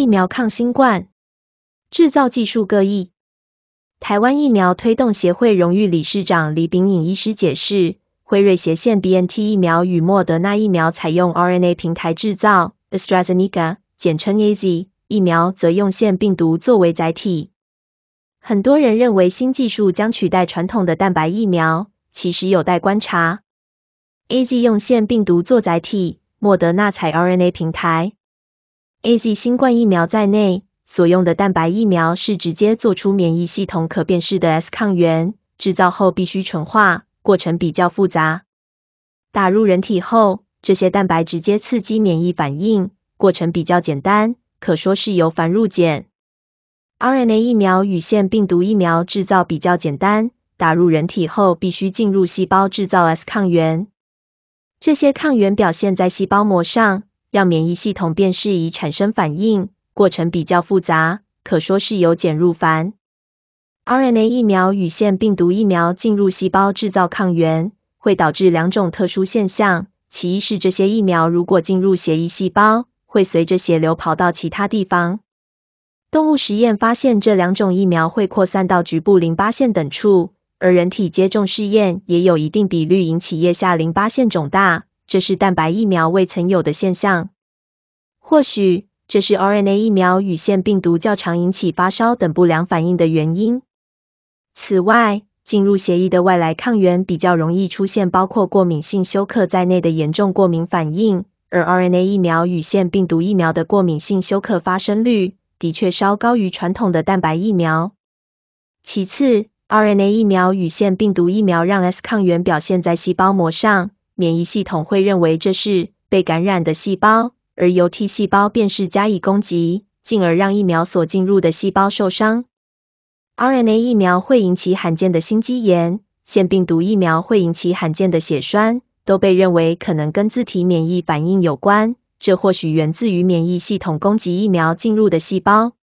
疫苗抗新冠制造技术各异。台湾疫苗推动协会荣誉理事长李秉颖医师解释，辉瑞斜线 BNT 疫苗与莫德纳疫苗采用 RNA 平台制造，AstraZeneca 简称 AZ 疫苗则用腺病毒作为载体。很多人认为新技术将取代传统的蛋白疫苗，其实有待观察。AZ 用腺病毒做载体，莫德纳采 RNA 平台。AZ 新冠疫苗在内，所用的蛋白疫苗是直接做出免疫系统可辨识的 S 抗原，制造后必须纯化，过程比较复杂。打入人体后，这些蛋白直接刺激免疫反应，过程比较简单，可说是由繁入简。RNA 疫苗与腺病毒疫苗制造比较简单，打入人体后必须进入细胞制造 S 抗原，这些抗原表现在细胞膜上。让免疫系统变适宜产生反应，过程比较复杂，可说是由简入繁。RNA 疫苗与腺病毒疫苗进入细胞制造抗原，会导致两种特殊现象，其一是这些疫苗如果进入血液细胞，会随着血流跑到其他地方。动物实验发现这两种疫苗会扩散到局部淋巴腺等处，而人体接种试验也有一定比率引起腋下淋巴腺肿大。这是蛋白疫苗未曾有的现象。或许这是 RNA 疫苗与腺病毒较常引起发烧等不良反应的原因。此外，进入协议的外来抗原比较容易出现包括过敏性休克在内的严重过敏反应，而 RNA 疫苗与腺病毒疫苗的过敏性休克发生率的确稍高于传统的蛋白疫苗。其次，RNA 疫苗与腺病毒疫苗让 S 抗原表现在细胞膜上。免疫系统会认为这是被感染的细胞，而由 T 细胞便是加以攻击，进而让疫苗所进入的细胞受伤。RNA 疫苗会引起罕见的心肌炎，腺病毒疫苗会引起罕见的血栓，都被认为可能跟自体免疫反应有关，这或许源自于免疫系统攻击疫苗进入的细胞。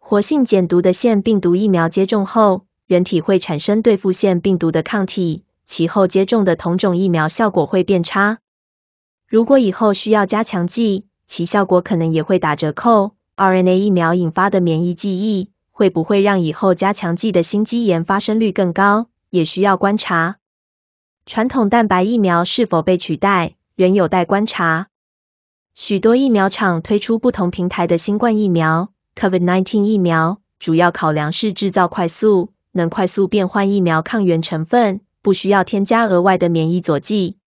活性减毒的腺病毒疫苗接种后，人体会产生对付腺病毒的抗体。其后接种的同种疫苗效果会变差，如果以后需要加强剂，其效果可能也会打折扣。RNA 疫苗引发的免疫记忆，会不会让以后加强剂的心肌炎发生率更高，也需要观察。传统蛋白疫苗是否被取代，仍有待观察。许多疫苗厂推出不同平台的新冠疫苗 （COVID-19 疫苗），主要考量是制造快速，能快速变换疫苗抗原成分。不需要添加额外的免疫佐剂，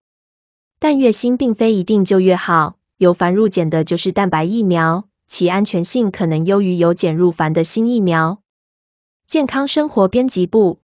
但越新并非一定就越好。由繁入简的就是蛋白疫苗，其安全性可能优于由简入繁的新疫苗。健康生活编辑部。